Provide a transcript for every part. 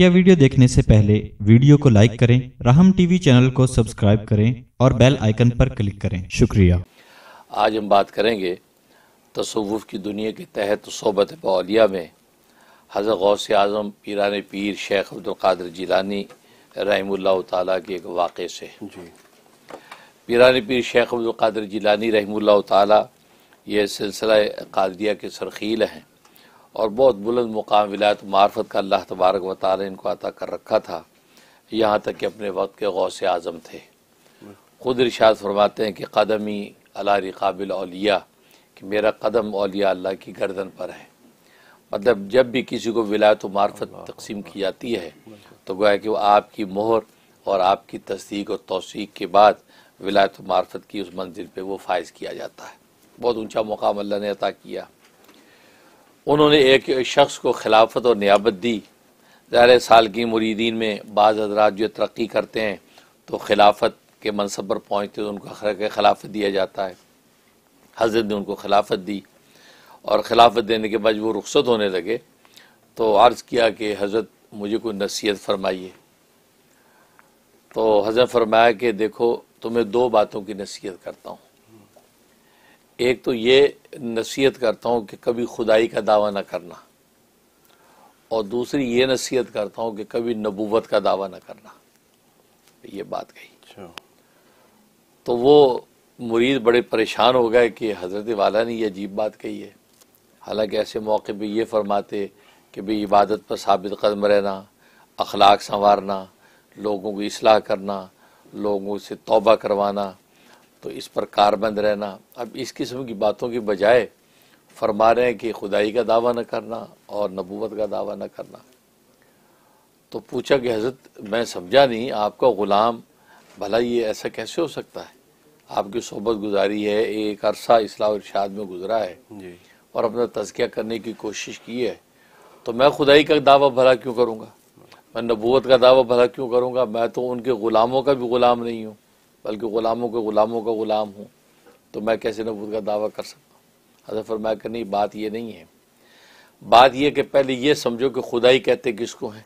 मुख्य वीडियो देखने से पहले वीडियो को लाइक करें राहम टीवी चैनल को सब्सक्राइब करें और बेल आइकन पर क्लिक करें शुक्रिया आज हम बात करेंगे तसवुफ़ की दुनिया के तहत सोबत बौलिया में हज़र गौस आज़म पीरान पीर शेख अब्दुल्कर जिलानी रहमुल्ला ताला के एक वाक़े से पीरान पीर शेख अब्दुल्कर जिलानी रहमुल्ला ताला ये सिलसिला कादरिया के सरखील हैं और बहुत बुलंद मुकाम विलायत मार्फत का अल्लाह तबारक व ताली इनको अता कर रखा था यहाँ तक कि अपने वक्त के से आज़म थे खुद इर्शाद फरमाते हैं कि कदमी अला रिकाबिल अलिया कि मेरा कदम अलिया अल्लाह की गर्दन पर है मतलब जब भी किसी को विलायत मार्फत तकसीम की जाती है तो गोया कि वह आपकी मोहर और आपकी तस्दीक और तोसीक के बाद विलायत मार्फत की उस मंजिल पर वो फायज़ किया जाता है बहुत ऊँचा मुकाम अल्लाह ने अता किया उन्होंने एक शख्स को खिलाफत और नियाबत दी ज़ाहिर साल की मुरीदीन में बाज़ हजरात जो तरक्की करते हैं तो खिलाफत के मनसब पर पहुँचते तो उनको खिलाफत दिया जाता है हजरत ने उनको खिलाफत दी और खिलाफत देने के बाद वो रुख्सत होने लगे तो अर्ज़ किया कि हज़रत मुझे कोई नसीहत फरमाइए तो हजरत फरमाया कि देखो तो मैं दो बातों की नसीहत करता हूँ एक तो ये नसीहत करता हूँ कि कभी खुदाई का दावा ना करना और दूसरी ये नसीहत करता हूँ कि कभी नबूवत का दावा ना करना ये बात कही अच्छा। तो वो मुरीद बड़े परेशान हो गए कि हज़रत वाला ने यह अजीब बात कही है हालांकि ऐसे मौके पे ये फरमाते कि भाई इबादत पर साबित कदम रहना अखलाक संवारना लोगों को इसलाह करना लोगों से तौबा करवाना तो इस पर कारबंद रहना अब इस किस्म की बातों की बजाय फरमा रहे हैं कि खुदाई का दावा न करना और नबूवत का दावा न करना तो पूछा कि हजरत मैं समझा नहीं आपका ग़ुलाम भला ये ऐसा कैसे हो सकता है आपकी सोबत गुजारी है एक अरसा इस्लाम इर्शाद में गुजरा है जी। और अपना तजकिया करने की कोशिश की है तो मैं खुदाई का दावा भला क्यों करूँगा मैं नबूत का दावा भला क्यों करूँगा मैं तो उनके ग़ुलामों का भी ग़ुलाम नहीं हूँ बल्कि ग़ुलामों के ग़ुलामों का ग़ुलाम हूँ तो मैं कैसे नबूत का दावा कर सकता हूँ हजरत फरमाया कि नहीं बात यह नहीं है बात यह कि पहले ये समझो कि खुदाई कहते किसको हैं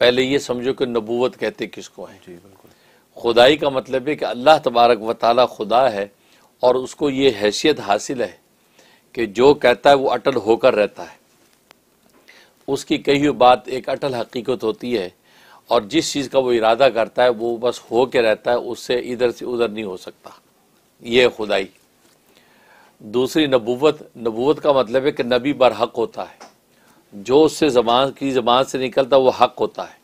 पहले ये समझो कि नबूवत कहते किसको हैं जी बिल्कुल खुदाई का मतलब है कि अल्लाह तबारक व ताली खुदा है और उसको ये हैसियत हासिल है कि जो कहता है वो अटल होकर रहता है उसकी कही हुई बात एक अटल हकीकत होती है और जिस चीज़ का वो इरादा करता है वो बस हो के रहता है उससे इधर से उधर नहीं हो सकता ये खुदाई दूसरी नबूवत नबूवत का मतलब है कि नबी बर हक होता है जो उससे जबान की जबान से निकलता वो हक होता है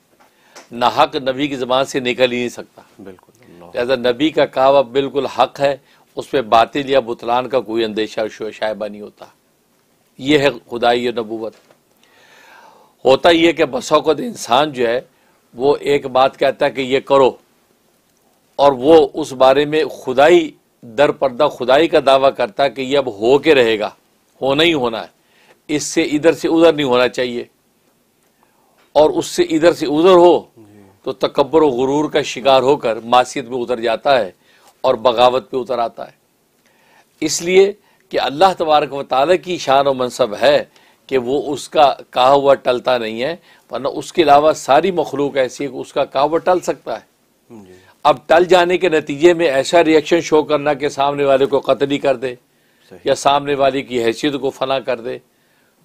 ना हक नबी की जबान से निकल ही नहीं सकता बिल्कुल लिहाजा नबी का कहावा बिल्कुल हक है उस पर बातिल या बुतलान का कोई अंदेशा शायबा नहीं होता यह है खुदाई नबूवत होता यह कि बसौकत तो इंसान जो है वो एक बात कहता है कि ये करो और वो उस बारे में खुदाई दर पर्दा खुदाई का दावा करता है कि ये अब हो के रहेगा होना ही होना है इससे इधर से उधर नहीं होना चाहिए और उससे इधर से उधर हो तो तकबर व गुरूर का शिकार होकर मासीत में उतर जाता है और बगावत पे उतर आता है इसलिए कि अल्लाह तबारक वाली की शान व मनसब है कि वो उसका कहा हुआ टलता नहीं है वरना उसके अलावा सारी मखलूक ऐसी है कि उसका कहा हुआ टल सकता है अब टल जाने के नतीजे में ऐसा रिएक्शन शो करना कि सामने वाले को कतली कर दे या सामने वाले की हैसियत को फना कर दे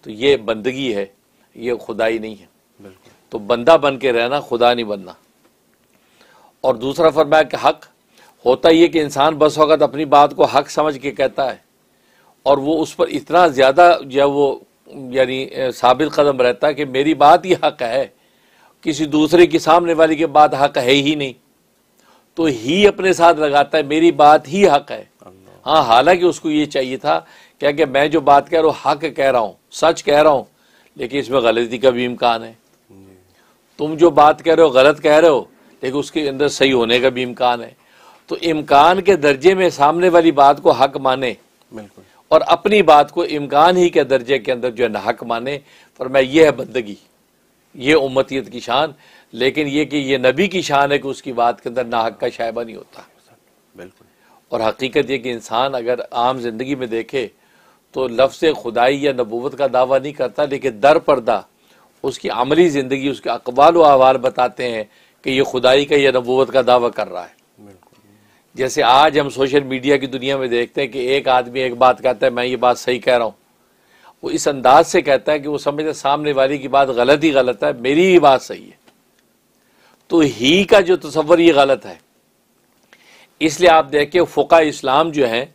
तो ये बंदगी है ये खुदाई नहीं है तो बंदा बन के रहना खुदा नहीं बनना और दूसरा फरमाया कि हक होता ही है कि इंसान बस वक़्त अपनी बात को हक समझ के कहता है और वो उस पर इतना ज़्यादा जो वो यानी साबित कदम रहता कि मेरी बात ही हक है किसी दूसरे की सामने वाली की बात हक है ही नहीं तो ही अपने साथ लगाता है मेरी बात ही हक है हाँ हालांकि उसको ये चाहिए था क्या कि मैं जो बात कह रहा हूँ हक कह रहा हूँ सच कह रहा हूँ लेकिन इसमें गलती का भी इम्कान है तुम जो बात कह रहे हो गलत कह रहे हो लेकिन उसके अंदर सही होने का भी इम्कान है तो इम्कान के दर्जे में सामने वाली बात को हक माने बिल्कुल और अपनी बात को इम्कान ही के दर्जे के अंदर जो है नाहक माने पर मैं ये है बंदगी ये उम्मतियत की शान लेकिन ये कि ये नबी की शान है कि उसकी बात के अंदर नाहक का शायबा नहीं होता बिल्कुल और हकीकत यह कि इंसान अगर आम जिंदगी में देखे तो लफ्ज़ खुदाई या नबूवत का दावा नहीं करता लेकिन दर पर्दा उसकी अमली ज़िंदगी उसके अकबाल व अहवाल बताते हैं कि ये खुदाई का या नबूवत का दावा कर रहा है जैसे आज हम सोशल मीडिया की दुनिया में देखते हैं कि एक आदमी एक बात कहता है मैं ये बात सही कह रहा हूँ वो इस अंदाज से कहता है कि वो समझते सामने वाले की बात गलत ही गलत है मेरी ही बात सही है तो ही का जो तस्वर ये गलत है इसलिए आप देखिए फ़ोका इस्लाम जो हैं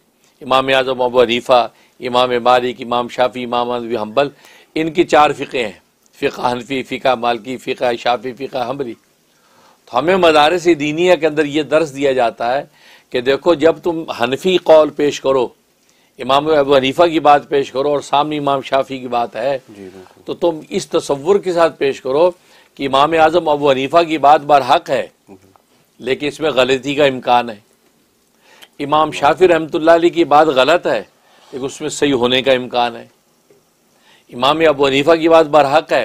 इमाम आजम अबू हरीफ़ा इमाम मालिक इमाम शाफ़ी इमाम हम्बल इनकी चार फ़िके हैं फ़िका हनफी फ़िका मालकी फ़िका शाफ़ी फ़िका हमरी तो हमें मदारस दीनिया के अंदर ये दर्स दिया जाता है कि देखो जब तुम हनफी कौल पेश करो इमाम अबू हनीफा की बात पेश करो और सामने इमाम शाफी की बात है तो तुम इस तस्वुर के साथ पेश करो कि इमाम आज़म अबू हनीफा की बात बार हक है लेकिन इसमें गलती का इम्कान है इमाम शाफी रहमत की बात गलत है लेकिन उसमें सही होने का इम्कान है इमाम अबू हनीफा की बात बार हक है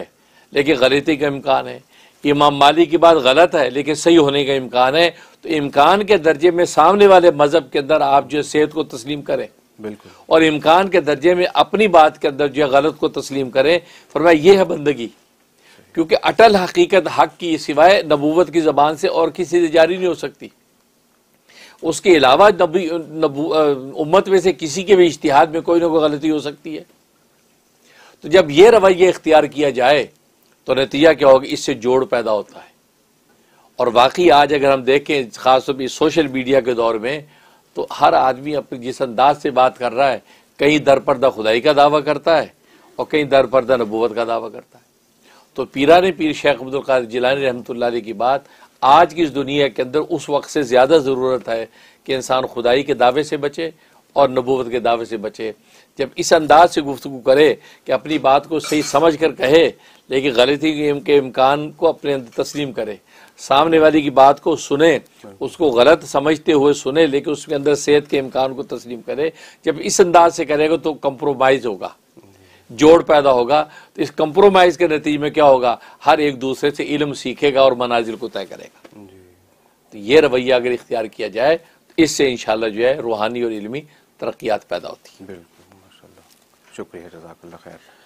लेकिन गलती का इम्कान है इमाम मालिक की बात गलत है लेकिन सही होने का इम्कान है तो इम्कान के दर्जे में सामने वाले मज़हब के अंदर आप जो सेहत को तस्लीम करें बिल्कुल और इम्कान के दर्जे में अपनी बात के अंदर जो गलत को तस्लीम करें फरमाया ये है बंदगी क्योंकि अटल हकीकत हक की सिवाय नबूवत की ज़बान से और किसी से जारी नहीं हो सकती उसके अलावा नबी उम्मत में से किसी के भी इश्तिहाद में कोई ना कोई गलती हो सकती है तो जब ये रवैया इख्तियार किया जाए तो नतीजा क्या होगा इससे जोड़ पैदा होता है और वाकई आज अगर हम देखें खासतौर पर सोशल मीडिया के दौर में तो हर आदमी अपने जिस अंदाज से बात कर रहा है कहीं दर परदा खुदाई का दावा करता है और कहीं दर परदा नबूत का दावा करता है तो पीरा ने पीर शेख कादिर जिलानी रहमत की बात आज की इस दुनिया के अंदर उस वक्त से ज़्यादा ज़रूरत है कि इंसान खुदाई के दावे से बचे और नबूवत के दावे से बचे जब इस अंदाज से गुफ्तु करे कि अपनी बात को सही समझ कर कहे लेकिन गलती के इम्कान को अपने अंदर तस्लीम करे सामने वाली की बात को सुने उसको गलत समझते हुए सुने लेकिन उसके अंदर सेहत के इम्कान को तस्लीम करे जब इस अंदाज से करेगा तो कंप्रोमाइज़ होगा जोड़ पैदा होगा तो इस कंप्रोमाइज़ के नतीजे में क्या होगा हर एक दूसरे से इलम सीखेगा और मनाजिल को तय करेगा तो ये रवैया अगर इख्तियार किया जाए तो इससे इन जो है रूहानी और इलमी तरक्यात पैदा होती है बिल्कुल शुक्रिया खैर